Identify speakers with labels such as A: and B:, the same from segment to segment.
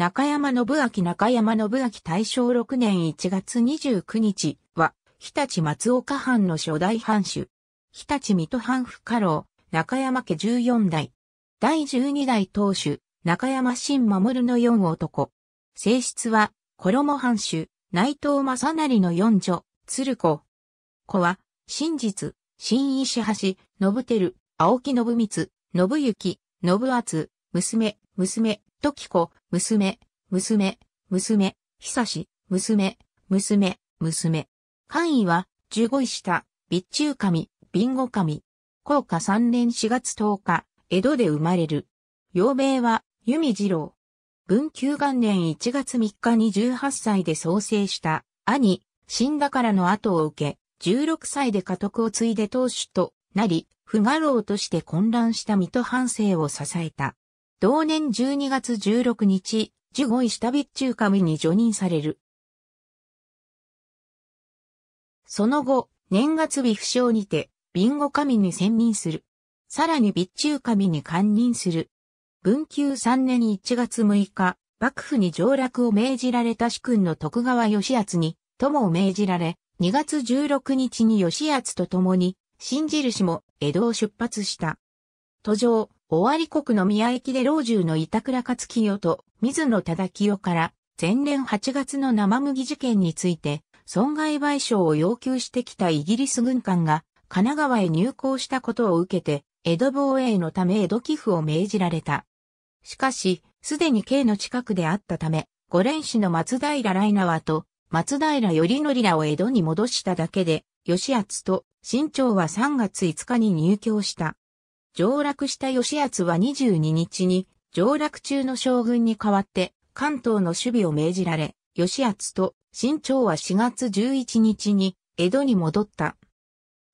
A: 中山信明中山信明大正6年1月29日は、日立松岡藩の初代藩主。日立水戸藩府家老、中山家14代。第12代当主、中山新守の4男。性質は、衣藩主、内藤正成の四女、鶴子。子は、真実、新石橋、信輝、青木信光、信行、信厚、娘、娘、時子、娘、娘、娘、久し、娘、娘、娘。官位は、十五位下、備中神、備後神。高下三年四月十日、江戸で生まれる。陽明は、弓次郎。文久元年一月三日に十八歳で創生した兄、死んだからの後を受け、十六歳で家督を継いで当主となり、不画老として混乱した水戸藩政を支えた。同年12月16日、ジュゴイ・シュタビッチューカムに除任される。その後、年月日不詳にて、ビンゴ神に専任する。さらに備中神に官任する。文久3年1月6日、幕府に上落を命じられた主君の徳川義厚に、友を命じられ、2月16日に義厚と共に、新印も江戸を出発した。途上、尾張国の宮駅で老中の板倉勝清と水野忠清から前年8月の生麦事件について損害賠償を要求してきたイギリス軍艦が神奈川へ入港したことを受けて江戸防衛のため江戸寄付を命じられた。しかし、すでに京の近くであったため、五連氏の松平来縄と松平頼則らを江戸に戻しただけで、吉厚と新朝は3月5日に入居した。上洛した吉厚は22日に、上洛中の将軍に代わって、関東の守備を命じられ、吉厚と新朝は4月11日に、江戸に戻った。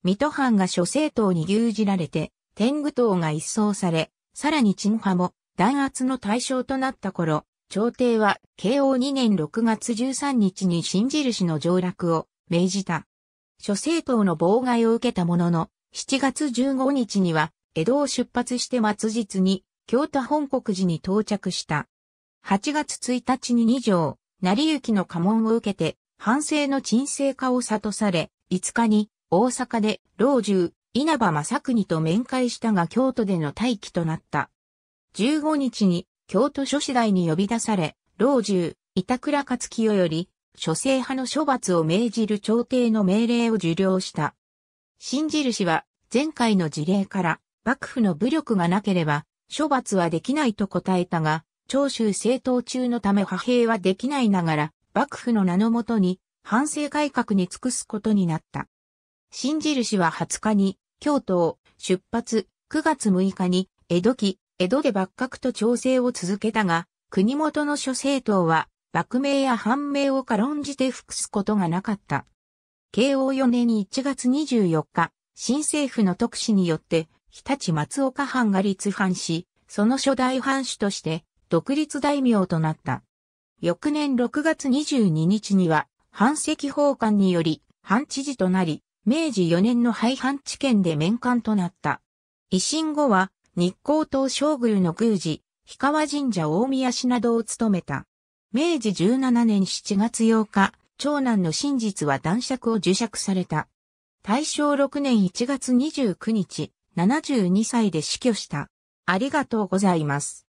A: 水戸藩が諸政党に牛耳られて、天狗党が一掃され、さらに陳派も弾圧の対象となった頃、朝廷は慶応2年6月13日に新印の上洛を命じた。諸政党の妨害を受けたものの、7月15日には江戸を出発して末日に、京都本国寺に到着した。8月1日に二条、成行の家紋を受けて、反省の沈静化を悟され、5日に、大阪で、老中、稲葉正国と面会したが京都での待機となった。15日に、京都諸次第に呼び出され、老中、板倉勝清より、諸政派の処罰を命じる朝廷の命令を受領した。新印は、前回の事例から、幕府の武力がなければ、処罰はできないと答えたが、長州政党中のため派兵はできないながら、幕府の名のもとに、反省改革に尽くすことになった。新印は20日に、京都を出発、9月6日に、江戸期、江戸で幕閣と調整を続けたが、国元の諸政党は、幕名や反名を軽んじて服すことがなかった。慶応4年1月24日、新政府の特使によって、日立松岡藩が立藩し、その初代藩主として独立大名となった。翌年6月22日には、藩籍奉還により、藩知事となり、明治4年の廃藩置県で面官となった。維新後は、日光東照宮の宮司、氷川神社大宮市などを務めた。明治17年7月8日、長男の真実は男爵を受爵された。大正6年1月29日、72歳で死去した。ありがとうございます。